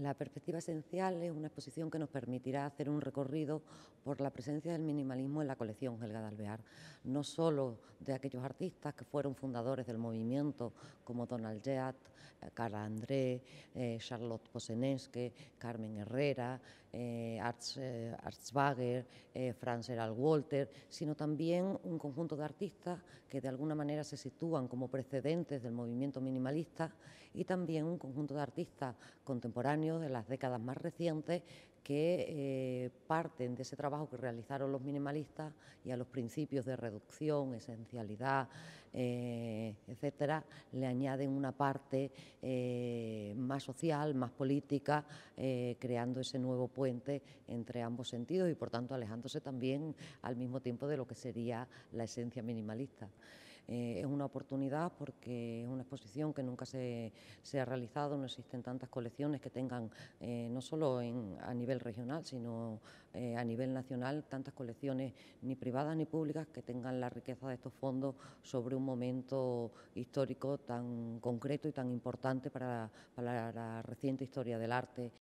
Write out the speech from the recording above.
La perspectiva esencial es una exposición que nos permitirá hacer un recorrido por la presencia del minimalismo en la colección Helga de no solo de aquellos artistas que fueron fundadores del movimiento como Donald Judd, eh, Carla André, eh, Charlotte Poseneske, Carmen Herrera, eh, Artswager, Arts, Franz Herald Walter, sino también un conjunto de artistas que de alguna manera se sitúan como precedentes del movimiento minimalista y también un conjunto de artistas contemporáneos de las décadas más recientes que eh, parten de ese trabajo que realizaron los minimalistas y a los principios de reducción, esencialidad, eh, etcétera, le añaden una parte eh, más social, más política, creando ese nuevo puente entre ambos sentidos y por tanto alejándose también al mismo tiempo de lo que sería la esencia minimalista. es una oportunidad porque es una exposición que nunca se, ha realizado, no existen tantas colecciones que tengan, no solo a nivel regional, sino eh, a nivel nacional, tantas colecciones ni privadas ni públicas que tengan la riqueza de estos fondos sobre un momento histórico tan concreto y tan importante para la reciente historia del arte